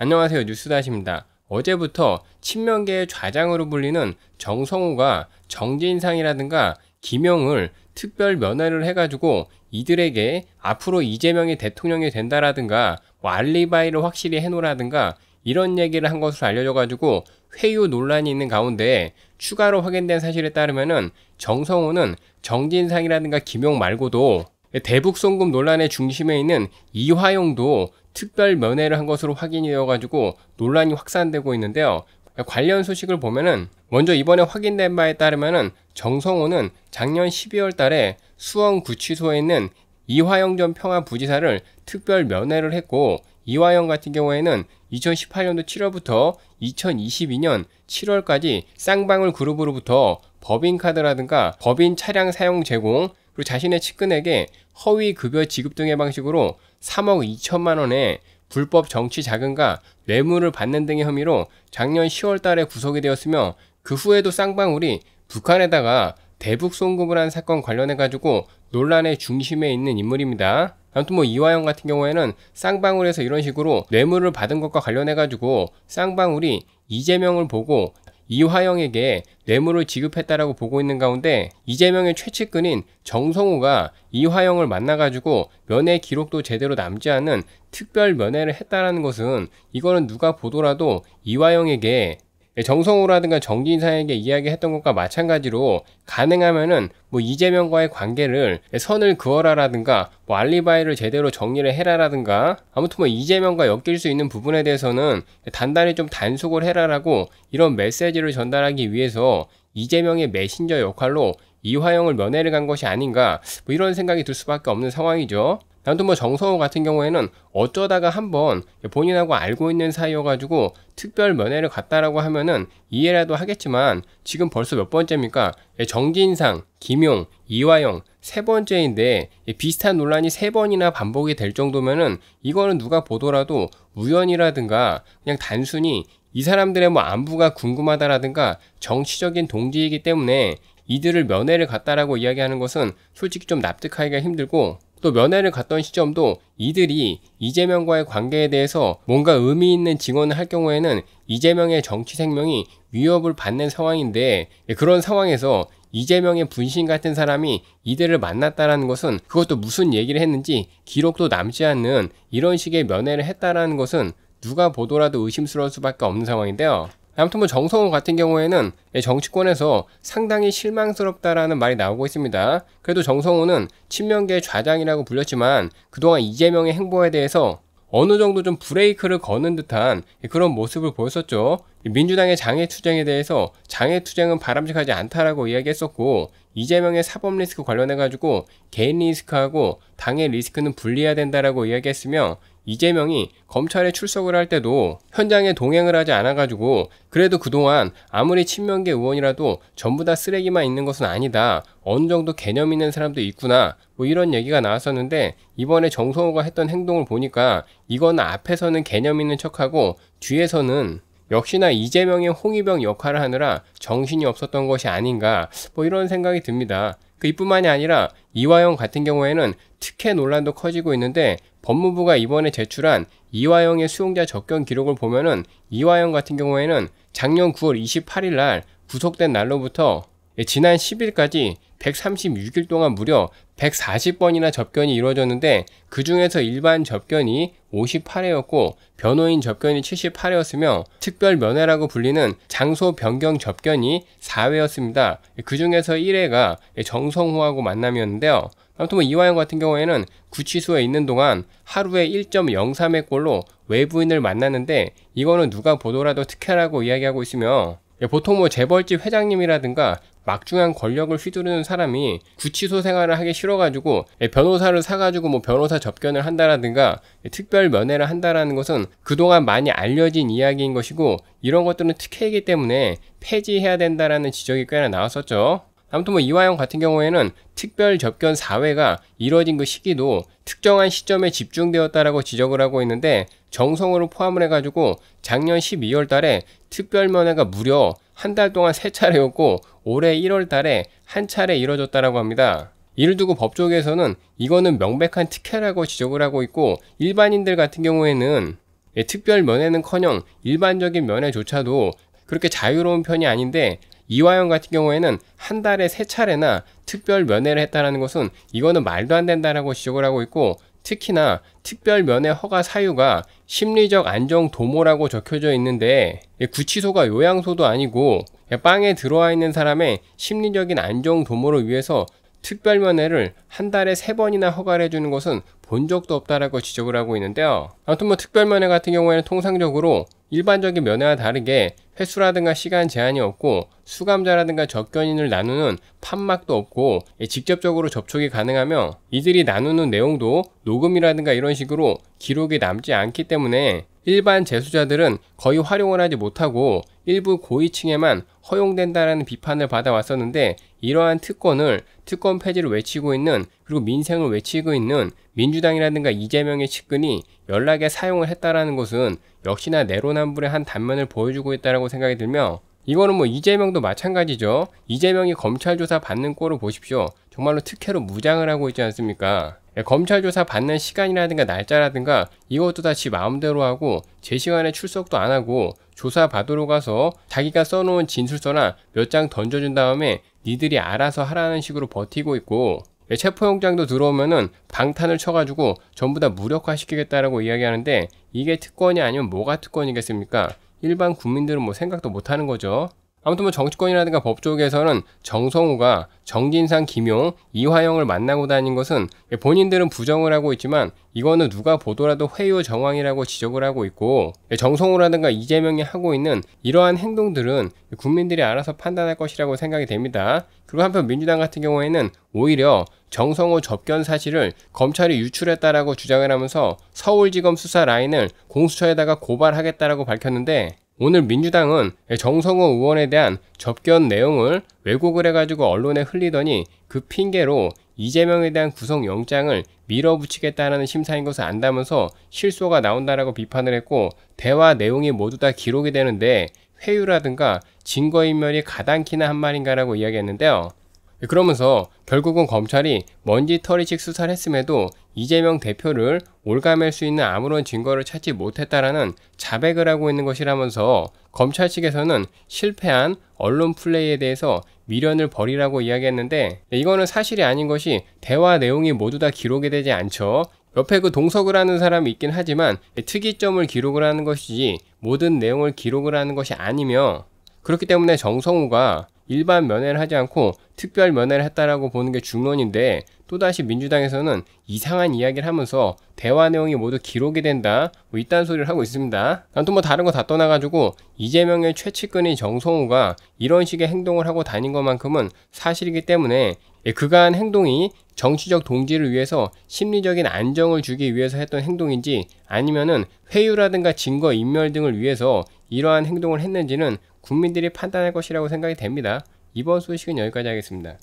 안녕하세요 뉴스다시입니다. 어제부터 친명계의 좌장으로 불리는 정성우가 정진상이라든가 김영을 특별 면회를 해가지고 이들에게 앞으로 이재명이 대통령이 된다라든가 뭐 알리바이를 확실히 해놓으라든가 이런 얘기를 한 것으로 알려져가지고 회유 논란이 있는 가운데 추가로 확인된 사실에 따르면은 정성호는 정진상이라든가 김용 말고도 대북 송금 논란의 중심에 있는 이화용도 특별 면회를 한 것으로 확인이 되어가지고 논란이 확산되고 있는데요. 관련 소식을 보면은 먼저 이번에 확인된 바에 따르면은 정성호는 작년 12월 달에 수원 구치소에 있는 이화영 전 평화부지사를 특별 면회를 했고 이화영 같은 경우에는 2018년도 7월부터 2022년 7월까지 쌍방울 그룹으로부터 법인카드라든가 법인 차량 사용 제공 그리고 자신의 측근에게 허위 급여 지급 등의 방식으로 3억 2천만 원의 불법 정치 자금과 뇌물을 받는 등의 혐의로 작년 10월 달에 구속이 되었으며 그 후에도 쌍방울이 북한에다가 대북 송금을 한 사건 관련해 가지고 논란의 중심에 있는 인물입니다. 아무튼 뭐 이화영 같은 경우에는 쌍방울에서 이런 식으로 뇌물을 받은 것과 관련해 가지고 쌍방울이 이재명을 보고 이화영에게 뇌물을 지급했다라고 보고 있는 가운데 이재명의 최측근인 정성우가 이화영을 만나가지고 면회 기록도 제대로 남지 않은 특별 면회를 했다라는 것은 이거는 누가 보더라도 이화영에게 예, 정성호라든가 정진상에게 이야기했던 것과 마찬가지로 가능하면은 뭐 이재명과의 관계를 선을 그어라라든가 뭐 알리바이를 제대로 정리를 해라라든가 아무튼 뭐 이재명과 엮일 수 있는 부분에 대해서는 단단히 좀 단속을 해라라고 이런 메시지를 전달하기 위해서 이재명의 메신저 역할로 이화영을 면회를 간 것이 아닌가 뭐 이런 생각이 들 수밖에 없는 상황이죠. 아무튼 뭐 정성호 같은 경우에는 어쩌다가 한 번 본인하고 알고 있는 사이여가지고 특별 면회를 갔다라고 하면은 이해라도 하겠지만 지금 벌써 몇 번째입니까? 예, 정진상, 김용, 이화영 세 번째인데 예, 비슷한 논란이 세 번이나 반복이 될 정도면은 이거는 누가 보더라도 우연이라든가 그냥 단순히 이 사람들의 뭐 안부가 궁금하다라든가 정치적인 동지이기 때문에 이들을 면회를 갔다라고 이야기하는 것은 솔직히 좀 납득하기가 힘들고 또 면회를 갔던 시점도 이들이 이재명과의 관계에 대해서 뭔가 의미 있는 증언을 할 경우에는 이재명의 정치 생명이 위협을 받는 상황인데 예, 그런 상황에서 이재명의 분신 같은 사람이 이들을 만났다라는 것은 그것도 무슨 얘기를 했는지 기록도 남지 않는 이런 식의 면회를 했다라는 것은 누가 보더라도 의심스러울 수밖에 없는 상황인데요. 아무튼 뭐 정성호 같은 경우에는 정치권에서 상당히 실망스럽다라는 말이 나오고 있습니다. 그래도 정성호는 친명계 좌장이라고 불렸지만 그동안 이재명의 행보에 대해서 어느 정도 좀 브레이크를 거는 듯한 그런 모습을 보였었죠. 민주당의 장애투쟁에 대해서 장애투쟁은 바람직하지 않다라고 이야기했었고 이재명의 사법 리스크 관련해가지고 개인 리스크하고 당의 리스크는 분리해야 된다라고 이야기했으며 이재명이 검찰에 출석을 할 때도 현장에 동행을 하지 않아가지고 그래도 그동안 아무리 친명계 의원이라도 전부 다 쓰레기만 있는 것은 아니다. 어느 정도 개념 있는 사람도 있구나. 뭐 이런 얘기가 나왔었는데 이번에 정성호가 했던 행동을 보니까 이건 앞에서는 개념 있는 척하고 뒤에서는 역시나 이재명의 홍위병 역할을 하느라 정신이 없었던 것이 아닌가 뭐 이런 생각이 듭니다. 그 이뿐만이 아니라 이화영 같은 경우에는 특혜 논란도 커지고 있는데 법무부가 이번에 제출한 이화영의 수용자 접견 기록을 보면은 이화영 같은 경우에는 작년 9월 28일 날 구속된 날로부터 지난 10일까지 136일 동안 무려 140번이나 접견이 이루어졌는데 그 중에서 일반 접견이 58회였고 변호인 접견이 78회였으며 특별 면회라고 불리는 장소 변경 접견이 4회였습니다. 그 중에서 1회가 정성호하고 만남이었는데요. 아무튼 뭐 이화영 같은 경우에는 구치소에 있는 동안 하루에 1.03회꼴로 외부인을 만났는데 이거는 누가 보더라도 특혜라고 이야기하고 있으며 예, 보통 뭐 재벌집 회장님이라든가 막중한 권력을 휘두르는 사람이 구치소 생활을 하기 싫어가지고 예, 변호사를 사가지고 뭐 변호사 접견을 한다라든가 예, 특별 면회를 한다라는 것은 그동안 많이 알려진 이야기인 것이고 이런 것들은 특혜이기 때문에 폐지해야 된다라는 지적이 꽤나 나왔었죠. 아무튼 뭐 이화영 같은 경우에는 특별 접견 4회가 이뤄진 그 시기도 특정한 시점에 집중되었다라고 지적을 하고 있는데 정성으로 포함을 해가지고 작년 12월 달에 특별 면회가 무려 한 달 동안 세 차례였고 올해 1월 달에 한 차례 이뤄졌다라고 합니다. 이를 두고 법조계에서는 이거는 명백한 특혜라고 지적을 하고 있고 일반인들 같은 경우에는 예, 특별 면회는커녕 일반적인 면회조차도 그렇게 자유로운 편이 아닌데 이화영 같은 경우에는 한 달에 세 차례나 특별 면회를 했다라는 것은 이거는 말도 안 된다라고 지적을 하고 있고 특히나 특별 면회 허가 사유가 심리적 안정 도모라고 적혀져 있는데 구치소가 요양소도 아니고 빵에 들어와 있는 사람의 심리적인 안정 도모를 위해서 특별면회를 한 달에 세 번이나 허가를 해주는 것은 본 적도 없다라고 지적을 하고 있는데요. 아무튼 뭐 특별면회 같은 경우에는 통상적으로 일반적인 면회와 다르게 횟수라든가 시간 제한이 없고 수감자라든가 접견인을 나누는 판막도 없고 예, 직접적으로 접촉이 가능하며 이들이 나누는 내용도 녹음이라든가 이런 식으로 기록이 남지 않기 때문에 일반 재수자들은 거의 활용을 하지 못하고 일부 고위층에만 허용된다라는 비판을 받아왔었는데 이러한 특권을 특권 폐지를 외치고 있는 그리고 민생을 외치고 있는 민주당이라든가 이재명의 측근이 연락에 사용을 했다라는 것은 역시나 내로남불의 한 단면을 보여주고 있다라고 생각이 들며 이거는 뭐 이재명도 마찬가지죠. 이재명이 검찰 조사 받는 꼴을 보십시오. 정말로 특혜로 무장을 하고 있지 않습니까? 예, 검찰 조사 받는 시간이라든가 날짜라든가 이것도 다 지 마음대로 하고 제 시간에 출석도 안 하고 조사 받으러 가서 자기가 써놓은 진술서나 몇 장 던져준 다음에 니들이 알아서 하라는 식으로 버티고 있고 예, 체포영장도 들어오면은 방탄을 쳐가지고 전부 다 무력화시키겠다라고 이야기하는데 이게 특권이 아니면 뭐가 특권이겠습니까? 일반 국민들은 뭐 생각도 못하는 거죠. 아무튼 뭐 정치권이라든가 법 쪽에서는 정성우가 정진상, 김용, 이화영을 만나고 다닌 것은 본인들은 부정을 하고 있지만 이거는 누가 보더라도 회유 정황이라고 지적을 하고 있고 정성우라든가 이재명이 하고 있는 이러한 행동들은 국민들이 알아서 판단할 것이라고 생각이 됩니다. 그리고 한편 민주당 같은 경우에는 오히려 정성호 접견 사실을 검찰이 유출했다라고 주장을 하면서 서울지검 수사 라인을 공수처에다가 고발하겠다라고 밝혔는데 오늘 민주당은 정성호 의원에 대한 접견 내용을 왜곡을 해가지고 언론에 흘리더니 그 핑계로 이재명에 대한 구속영장을 밀어붙이겠다는 심사인 것을 안다면서 실소가 나온다라고 비판을 했고 대화 내용이 모두 다 기록이 되는데 회유라든가 증거인멸이 가당키나 한 말인가라고 이야기했는데요. 그러면서 결국은 검찰이 먼지털이식 수사를 했음에도 이재명 대표를 올가맬 수 있는 아무런 증거를 찾지 못했다라는 자백을 하고 있는 것이라면서 검찰 측에서는 실패한 언론 플레이에 대해서 미련을 버리라고 이야기했는데 이거는 사실이 아닌 것이 대화 내용이 모두 다 기록이 되지 않죠. 옆에 그 동석을 하는 사람이 있긴 하지만 특이점을 기록을 하는 것이지 모든 내용을 기록을 하는 것이 아니며 그렇기 때문에 정성우가 일반 면회를 하지 않고 특별 면회를 했다라고 보는 게 중론인데 또다시 민주당에서는 이상한 이야기를 하면서 대화 내용이 모두 기록이 된다 뭐 이딴 소리를 하고 있습니다. 아무튼 뭐 다른 거 다 떠나가지고 이재명의 최측근인 정성우가 이런 식의 행동을 하고 다닌 것만큼은 사실이기 때문에 예, 그간 행동이 정치적 동지를 위해서 심리적인 안정을 주기 위해서 했던 행동인지 아니면은 회유라든가 증거 인멸 등을 위해서 이러한 행동을 했는지는 국민들이 판단할 것이라고 생각이 됩니다. 이번 소식은 여기까지 하겠습니다.